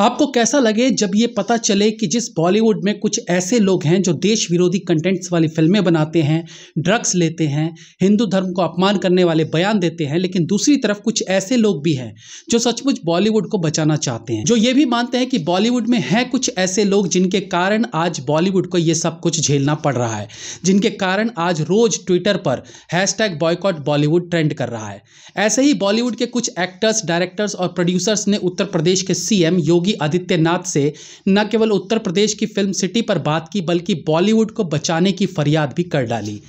आपको कैसा लगे जब ये पता चले कि जिस बॉलीवुड में कुछ ऐसे लोग हैं जो देश विरोधी कंटेंट्स वाली फिल्में बनाते हैं ड्रग्स लेते हैं हिंदू धर्म को अपमान करने वाले बयान देते हैं लेकिन दूसरी तरफ कुछ ऐसे लोग भी हैं जो सचमुच बॉलीवुड को बचाना चाहते हैं जो ये भी मानते हैं कि बॉलीवुड में हैं कुछ ऐसे लोग जिनके कारण आज बॉलीवुड को ये सब कुछ झेलना पड़ रहा है जिनके कारण आज रोज ट्विटर पर हैश बॉयकॉट बॉलीवुड ट्रेंड कर रहा है ऐसे ही बॉलीवुड के कुछ एक्टर्स डायरेक्टर्स और प्रोड्यूसर्स ने उत्तर प्रदेश के सीएम योगी योगी आदित्यनाथ से न केवल उत्तर प्रदेश की फिल्म सिटी पर बात की बल्कि बॉलीवुड को बचाने की फरियाद भी कर डाली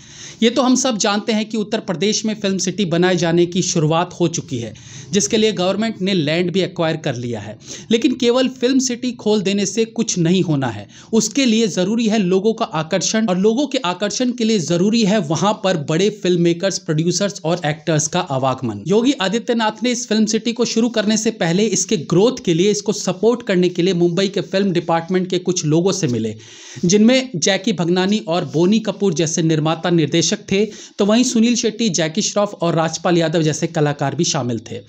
ये तो हम सब जानते हैं कि उत्तर प्रदेश में फिल्म सिटी बनाए जाने की शुरुआत हो चुकी है जिसके लिए गवर्नमेंट ने लैंड भी एक्वायर कर लिया है लेकिन केवल फिल्म सिटी खोल देने से कुछ नहीं होना है उसके लिए ज़रूरी है लोगों का आकर्षण और लोगों के आकर्षण के लिए ज़रूरी है वहाँ पर बड़े फिल्म मेकर्स प्रोड्यूसर्स और एक्टर्स का आवागमन योगी आदित्यनाथ ने इस फिल्म सिटी को शुरू करने से पहले इसके ग्रोथ के लिए इसको सपोर्ट करने के लिए मुंबई के फिल्म डिपार्टमेंट के कुछ लोगों से मिले जिनमें जैकी भगनानी और बोनी कपूर जैसे निर्माता निर्देश निर्देशक थे तो वहीं सुनील शेट्टी जैकी श्रॉफ और राजपाल यादव जैसे कलाकार भी शामिल थे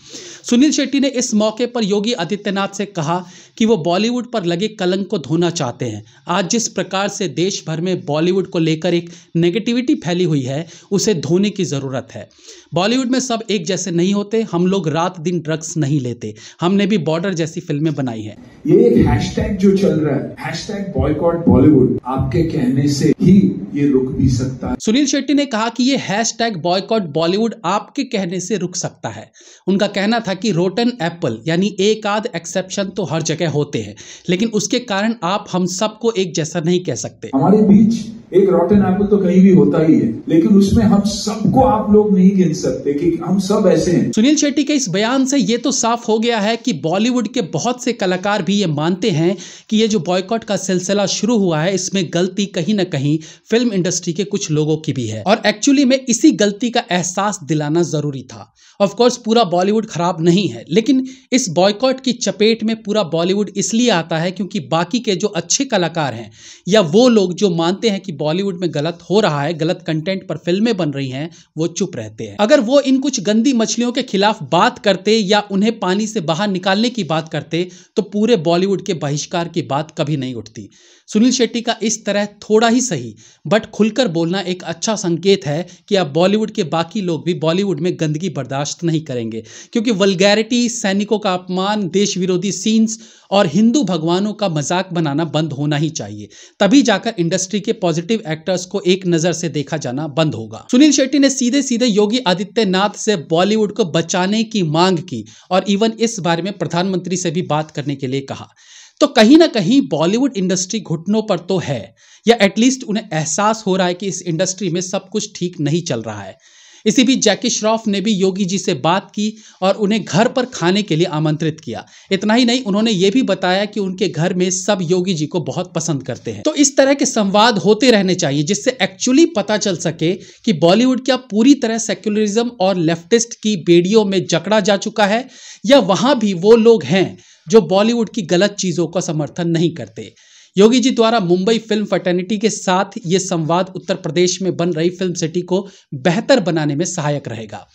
सुनील शेट्टी ने इस मौके पर योगी आदित्यनाथ से कहा कि वो बॉलीवुड पर लगे कलंक को धोना चाहते हैं आज जिस प्रकार से देश भर में बॉलीवुड को लेकर एक नेगेटिविटी फैली हुई है उसे धोने की ज़रूरत है बॉलीवुड में सब एक जैसे नहीं होते हम लोग रात दिन ड्रग्स नहीं लेते हमने भी बॉर्डर जैसी फिल्में बनाई है ये एक हैशटैग जो चल रहा है हैशटैग बॉयकॉट बॉलीवुड आपके कहने से ही ये रुक भी सकता है सुनील शेट्टी सेलिब्रिटी ने कहा कि ये हैश टैग बॉयकॉट बॉलीवुड आपके कहने से रुक सकता है उनका कहना था कि रोटन एप्पल यानी एक आध एक्सेप्शन तो हर जगह होते हैं लेकिन उसके कारण आप हम सबको एक जैसा नहीं कह सकते हमारे बीच एक रॉटन एप्पल तो कहीं भी होता ही है लेकिन उसमें हम सबको आप लोग नहीं गिन सकते कि हम सब ऐसे हैं सुनील शेट्टी के इस बयान से ये तो साफ हो गया है कि बॉलीवुड के बहुत से कलाकार भी ये मानते हैं कि ये जो बॉयकॉट का सिलसिला शुरू हुआ है इसमें गलती कहीं ना कहीं फिल्म इंडस्ट्री के कुछ लोगों की भी है और एक्चुअली में इसी गलती का एहसास दिलाना जरूरी था ऑफ कोर्स पूरा बॉलीवुड खराब नहीं है लेकिन इस बॉयकॉट की चपेट में पूरा बॉलीवुड इसलिए आता है क्योंकि बाकी के जो अच्छे कलाकार हैं या वो लोग जो मानते हैं कि बॉलीवुड में गलत हो रहा है गलत कंटेंट पर फिल्में बन रही हैं वो चुप रहते हैं अगर वो इन कुछ गंदी मछलियों के खिलाफ बात करते या उन्हें पानी से बाहर निकालने की बात करते तो पूरे बॉलीवुड के बहिष्कार की बात कभी नहीं उठती सुनील शेट्टी का इस तरह थोड़ा ही सही बट खुलकर बोलना एक अच्छा संकेत है कि अब बॉलीवुड के बाकी लोग भी बॉलीवुड में गंदगी बर्दाश्त नहीं करेंगे क्योंकि वलगैरिटी सैनिकों का अपमान देश विरोधी सीन्स और हिंदू भगवानों का मजाक बनाना बंद होना ही चाहिए तभी जाकर इंडस्ट्री के पॉजिटिव नेगेटिव एक्टर्स को एक नजर से देखा जाना बंद होगा सुनील शेट्टी ने सीधे सीधे योगी आदित्यनाथ से बॉलीवुड को बचाने की मांग की और इवन इस बारे में प्रधानमंत्री से भी बात करने के लिए कहा तो कहीं ना कहीं बॉलीवुड इंडस्ट्री घुटनों पर तो है या एटलीस्ट उन्हें एहसास हो रहा है कि इस इंडस्ट्री में सब कुछ ठीक नहीं चल रहा है इसी बीच जैकी श्रॉफ ने भी योगी जी से बात की और उन्हें घर पर खाने के लिए आमंत्रित किया इतना ही नहीं उन्होंने ये भी बताया कि उनके घर में सब योगी जी को बहुत पसंद करते हैं तो इस तरह के संवाद होते रहने चाहिए जिससे एक्चुअली पता चल सके कि बॉलीवुड क्या पूरी तरह सेक्युलरिज्म और लेफ्टिस्ट की बेड़ियों में जकड़ा जा चुका है या वहां भी वो लोग हैं जो बॉलीवुड की गलत चीजों का समर्थन नहीं करते योगी जी द्वारा मुंबई फिल्म फटर्निटी के साथ ये संवाद उत्तर प्रदेश में बन रही फिल्म सिटी को बेहतर बनाने में सहायक रहेगा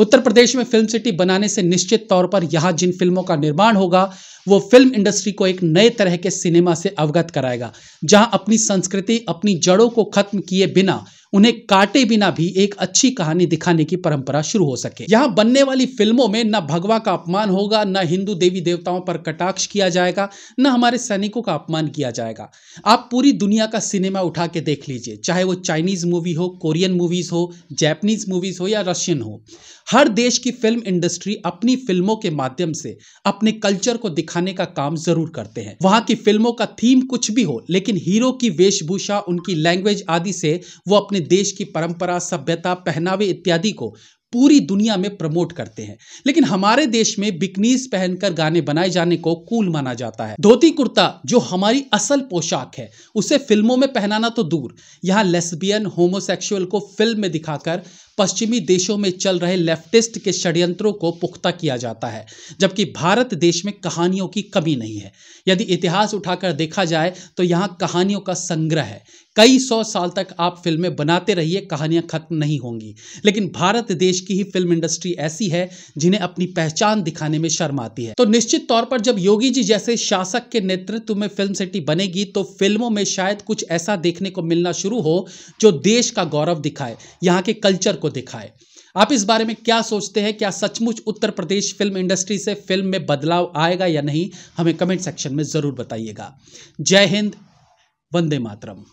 उत्तर प्रदेश में फिल्म सिटी बनाने से निश्चित तौर पर यहाँ जिन फिल्मों का निर्माण होगा वो फिल्म इंडस्ट्री को एक नए तरह के सिनेमा से अवगत कराएगा जहाँ अपनी संस्कृति अपनी जड़ों को खत्म किए बिना उन्हें काटे बिना भी एक अच्छी कहानी दिखाने की परंपरा शुरू हो सके यहाँ बनने वाली फिल्मों में न भगवा का अपमान होगा न हिंदू देवी देवताओं पर कटाक्ष किया जाएगा न हमारे सैनिकों का अपमान किया जाएगा आप पूरी दुनिया का सिनेमा उठा के देख लीजिए चाहे वो चाइनीज मूवी हो कोरियन मूवीज हो जैपनीज मूवीज हो या रशियन हो हर देश की फिल्म इंडस्ट्री अपनी फिल्मों के माध्यम से अपने कल्चर को दिखाने का काम जरूर करते हैं वहां की फिल्मों का थीम कुछ भी हो लेकिन हीरो की वेशभूषा उनकी लैंग्वेज आदि से वो अपने देश की परंपरा सभ्यता पहनावे इत्यादि को पूरी दुनिया में प्रमोट करते हैं लेकिन हमारे देश में बिकनीस पहनकर गाने बनाए जाने को कूल माना जाता है धोती कुर्ता जो हमारी असल पोशाक है उसे फिल्मों में पहनाना तो दूर यहाँ लेस्बियन होमोसेक्सुअल को फिल्म में दिखाकर पश्चिमी देशों में चल रहे लेफ्टिस्ट के षड्यंत्रों को पुख्ता किया जाता है जबकि भारत देश में कहानियों की कमी नहीं है यदि इतिहास उठाकर देखा जाए तो यहाँ कहानियों का संग्रह है कई सौ साल तक आप फिल्में बनाते रहिए कहानियाँ खत्म नहीं होंगी लेकिन भारत देश की ही फिल्म इंडस्ट्री ऐसी है जिन्हें अपनी पहचान दिखाने में शर्म आती है तो निश्चित तौर पर जब योगी जी जैसे शासक के नेतृत्व में फिल्म सिटी बनेगी तो फिल्मों में शायद कुछ ऐसा देखने को मिलना शुरू हो जो देश का गौरव दिखाए यहाँ के कल्चर को दिखाए आप इस बारे में क्या सोचते हैं क्या सचमुच उत्तर प्रदेश फिल्म इंडस्ट्री से फिल्म में बदलाव आएगा या नहीं हमें कमेंट सेक्शन में ज़रूर बताइएगा जय हिंद वंदे मातरम